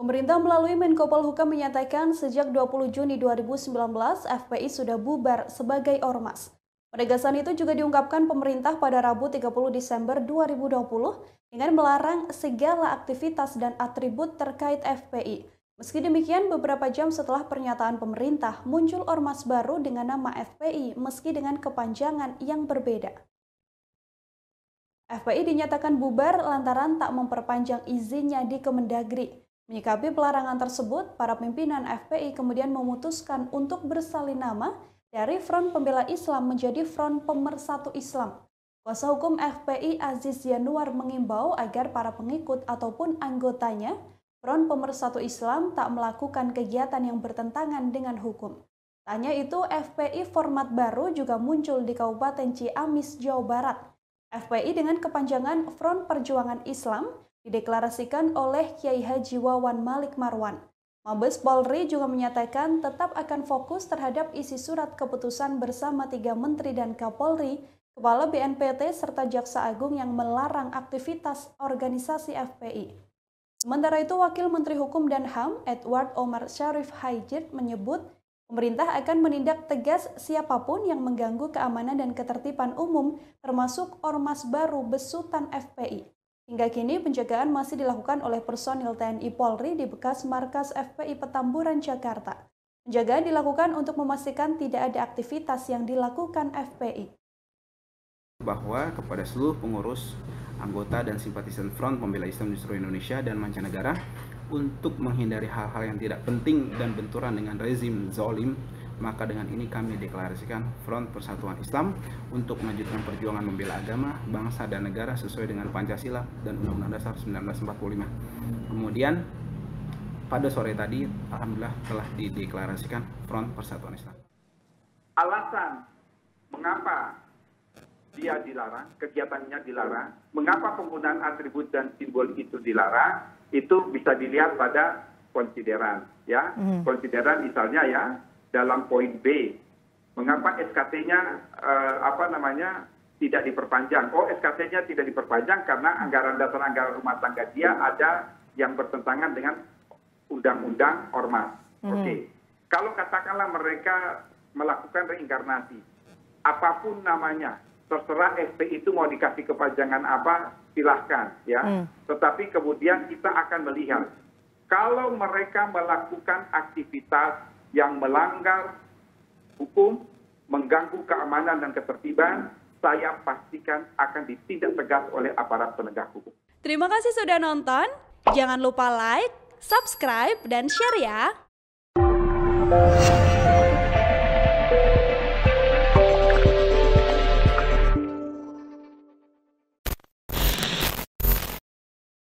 Pemerintah melalui Menko Polhukam menyatakan sejak 20 Juni 2019 FPI sudah bubar sebagai ormas. Penegasan itu juga diungkapkan pemerintah pada Rabu 30 Desember 2020 dengan melarang segala aktivitas dan atribut terkait FPI. Meski demikian, beberapa jam setelah pernyataan pemerintah, muncul ormas baru dengan nama FPI meski dengan kepanjangan yang berbeda. FPI dinyatakan bubar lantaran tak memperpanjang izinnya di Kemendagri. Menyikapi pelarangan tersebut, para pimpinan FPI kemudian memutuskan untuk bersalin nama dari Front Pembela Islam menjadi Front Pemersatu Islam. Kuasa hukum FPI Aziz Yanuar mengimbau agar para pengikut ataupun anggotanya Front Pemersatu Islam tak melakukan kegiatan yang bertentangan dengan hukum. Tanya itu, FPI format baru juga muncul di Kabupaten Ciamis, Jawa Barat. FPI dengan kepanjangan Front Perjuangan Islam dideklarasikan oleh Kiai Haji Wawan Malik Marwan. Mabes Polri juga menyatakan tetap akan fokus terhadap isi surat keputusan bersama tiga menteri dan Kapolri, Kepala BNPT serta Jaksa Agung yang melarang aktivitas organisasi FPI. Sementara itu, Wakil Menteri Hukum dan HAM Edward Omar Sharif Haijir menyebut pemerintah akan menindak tegas siapapun yang mengganggu keamanan dan ketertiban umum termasuk ormas baru besutan FPI. Hingga kini penjagaan masih dilakukan oleh personil TNI Polri di bekas markas FPI Petamburan, Jakarta. Penjagaan dilakukan untuk memastikan tidak ada aktivitas yang dilakukan FPI. Bahwa kepada seluruh pengurus, anggota dan simpatisan Front Pembela Islam di seluruh Indonesia dan mancanegara untuk menghindari hal-hal yang tidak penting dan benturan dengan rezim zolim maka dengan ini kami deklarasikan Front Persatuan Islam untuk melanjutkan perjuangan membela agama, bangsa, dan negara sesuai dengan Pancasila dan Undang-Undang Dasar 1945. Kemudian, pada sore tadi, Alhamdulillah telah dideklarasikan Front Persatuan Islam. Alasan mengapa dia dilarang, kegiatannya dilarang, mengapa penggunaan atribut dan simbol itu dilarang, itu bisa dilihat pada konsideran, ya. Hmm. Konsideran misalnya ya, dalam poin B. Mengapa SKT-nya eh, apa namanya tidak diperpanjang? Oh, SKT-nya tidak diperpanjang karena anggaran dasar anggaran rumah tangga dia ada yang bertentangan dengan undang-undang ormas. Mhm. Oke. Kalau katakanlah mereka melakukan reinkarnasi, apapun namanya, terserah SP itu mau dikasih kepanjangan apa, silahkan ya. Mhm. Tetapi kemudian kita akan melihat kalau mereka melakukan aktivitas yang melanggar hukum, mengganggu keamanan dan ketertiban, saya pastikan akan ditindak tegas oleh aparat penegak hukum. Terima kasih sudah nonton. Jangan lupa like, subscribe, dan share ya.